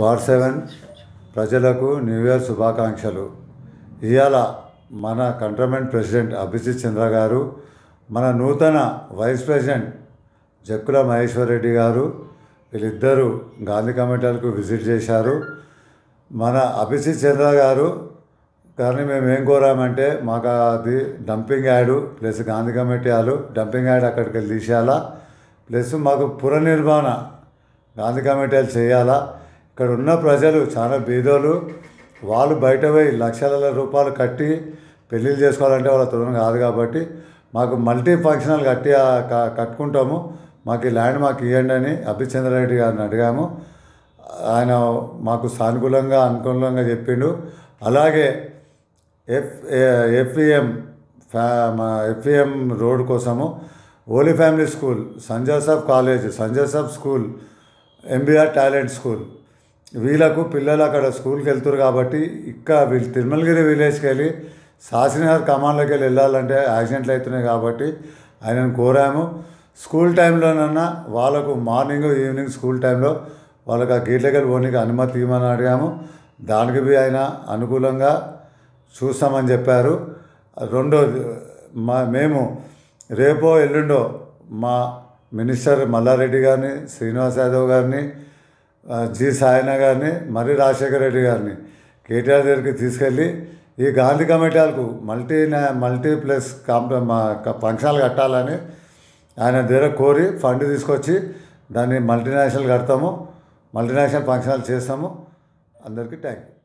war seven ప్రజలకు new year శుభాకాంక్షలు ఇవాళ మన కంట్రమెంట్ ప్రెసిడెంట్ అభిజిత్ చంద్ర గారు మన నూతన వైస్ ప్రెసిడెంట్ జక్కుల మహేశ్వర్ రెడ్డి గారు వీళ్ళిద్దరూ గాంధీ కమిటీలకు విజిట్ చేశారు మన అభిజిత్ చంద్ర గారు కానీ మేము ఏం కోరామంటే మాకు అది dumping yard plus Gandhi committee వాళ్ళు డంపింగ్ యాడ్ అక్కడికి వెళ్ళి తీసేయాలా ప్లస్ మాకు పునర్నిర్మాణ గాంధీ కమిటీ చేయాలా ఇక్కడ ఉన్న ప్రజలు చాలా బీదోలు వాళ్ళు బయట పోయి లక్షల రూపాయలు కట్టి పెళ్ళిళ్ళు చేసుకోవాలంటే వాళ్ళ తృణం కాదు కాబట్టి మాకు మల్టీ ఫంక్షనల్ కట్టి కట్టుకుంటాము మాకు ఈ ల్యాండ్ మాకు ఇవ్వండి అని అభిచంద్రారెడ్డి గారిని అడిగాము ఆయన మాకు సానుకూలంగా అనుకూలంగా చెప్పిండు అలాగే ఎఫ్ ఎఫ్ఈఎం ఫ్యా ఎఫ్ఈఎం రోడ్ కోసము holy family school St Joseph college St Joseph school MBR talent school వీళ్ళకు పిల్లలు అక్కడ స్కూల్కి వెళ్తారు కాబట్టి ఇక్కడ వీళ్ళు తిరుమలగిరి విలేజ్కి వెళ్ళి శాసినగర్ కమాన్లోకి వెళ్ళి వెళ్ళాలంటే యాక్సిడెంట్లు అవుతున్నాయి కాబట్టి ఆయనను కోరాము స్కూల్ టైంలోనన్నా వాళ్ళకు మార్నింగ్ ఈవినింగ్ స్కూల్ టైంలో వాళ్ళకి ఆ గేట్లకెళ్ళి పోనీకి అనుమతి ఇవ్వమని అడిగాము దానికి బి ఆయన అనుకూలంగా చూస్తామని చెప్పారు రెండో మా మేము రేపో ఎల్లుండో మా మినిస్టర్ మల్లారెడ్డి గారిని శ్రీనివాస్ యాదవ్ గారిని జి సాయన గారిని మర్రి రాజశేఖర రెడ్డి గారిని కేటీఆర్ దగ్గరికి తీసుకెళ్ళి ఈ గాంధీ కమిటీలకు మల్టీ మల్టీప్లెక్స్ కాంప్లె ఫంక్షన్లు కట్టాలని ఆయన దగ్గర కోరి ఫండ్ తీసుకొచ్చి దాన్ని మల్టీనేషనల్ కడతాము మల్టీనేషనల్ ఫంక్షన్లు చేస్తాము అందరికీ థ్యాంక్ యూ